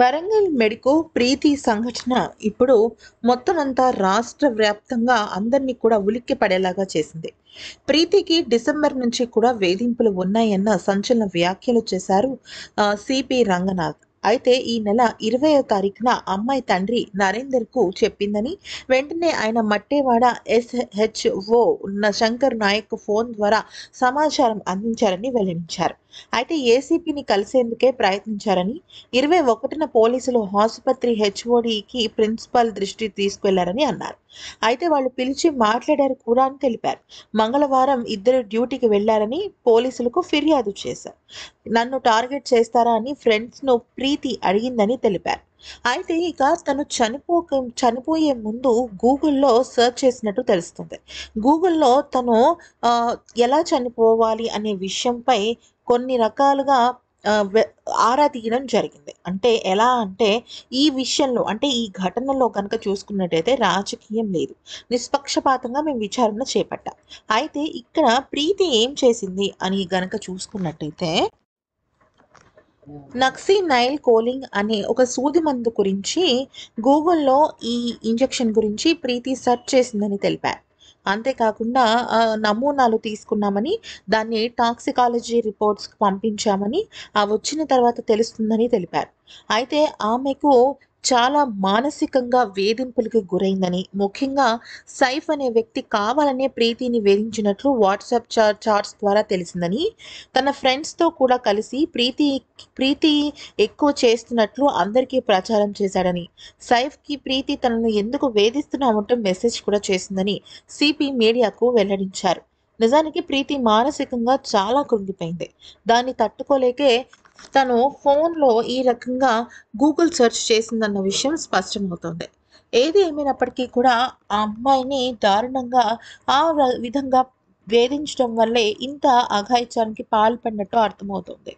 Warangal medico ప్రీతి సంఘటన ఇప్పుడు మొత్తం అంతా రాష్ట్ర వ్యాప్తంగా అందరినీ కూడా ఉలిక్కి పడేలాగా చేసింది ప్రీతికి డిసెంబర్ నుంచి కూడా వేధింపులు ఉన్నాయన్న సంచలన వ్యాఖ్యలు చేశారు సిపి రంగనాథ్ అయితే ఈ నెల ఇరవయో తారీఖున అమ్మాయి తండ్రి నరేందర్కు చెప్పిందని వెంటనే ఆయన మట్టేవాడ ఎస్హెచ్ఓ ఉన్న శంకర్ నాయక్ ఫోన్ ద్వారా సమాచారం అందించారని వెల్లడించారు అయితే ఏసీపీని కలిసేందుకే ప్రయత్నించారని ఇరవై ఒకటిన పోలీసులు ఆసుపత్రి హెచ్ఓడికి ప్రిన్సిపాల్ దృష్టి తీసుకెళ్లారని అన్నారు అయితే వాళ్ళు పిలిచి మాట్లాడారు కూడా అని తెలిపారు మంగళవారం ఇద్దరు డ్యూటీకి వెళ్లారని పోలీసులకు ఫిర్యాదు చేశారు నన్ను టార్గెట్ చేస్తారా అని ఫ్రెండ్స్ను ప్రీతి అడిగిందని తెలిపారు అయితే ఇక తను చనిపోక చనిపోయే ముందు గూగుల్లో సెర్చ్ చేసినట్టు తెలుస్తుంది గూగుల్లో తను ఎలా చనిపోవాలి అనే విషయంపై కొన్ని రకాలుగా ఆరా తీయడం జరిగింది అంటే ఎలా అంటే ఈ విషయంలో అంటే ఈ ఘటనలో కనుక చూసుకున్నట్టయితే రాజకీయం లేదు నిష్పక్షపాతంగా మేము విచారణ చేపట్టాం అయితే ఇక్కడ ప్రీతి ఏం చేసింది అని గనక చూసుకున్నట్టయితే నక్సీ నైల్ కోలింగ్ అనే ఒక సూది మందు గురించి గూగుల్లో ఈ ఇంజెక్షన్ గురించి ప్రీతి సెర్చ్ చేసిందని తెలిపారు అంతేకాకుండా నమూనాలు తీసుకున్నామని దాన్ని టాక్సికాలజీ రిపోర్ట్స్కి పంపించామని ఆ వచ్చిన తర్వాత తెలుస్తుందని తెలిపారు అయితే ఆమెకు చాలా మానసికంగా వేధింపులకు గురైందని ముఖ్యంగా సైఫ్ అనే వ్యక్తి కావాలనే ప్రీతిని వేధించినట్లు వాట్సాప్ చాట్స్ ద్వారా తెలిసిందని తన ఫ్రెండ్స్తో కూడా కలిసి ప్రీతి ప్రీతి ఎక్కువ చేస్తున్నట్లు అందరికీ ప్రచారం చేశాడని సైఫ్కి ప్రీతి తనను ఎందుకు వేధిస్తున్నామంటూ మెసేజ్ కూడా చేసిందని సిపి మీడియాకు వెల్లడించారు నిజానికి ప్రీతి మానసికంగా చాలా కృంగిపోయింది దాన్ని తట్టుకోలేకే తను ఫోన్లో ఈ రకంగా గూగుల్ సెర్చ్ చేసిందన్న విషయం స్పష్టమవుతుంది ఏది ఏమైనప్పటికీ కూడా ఆ అమ్మాయిని దారుణంగా ఆ విధంగా వేధించడం వల్లే ఇంత అఘాయిత్యానికి పాల్పడినట్టు అర్థమవుతుంది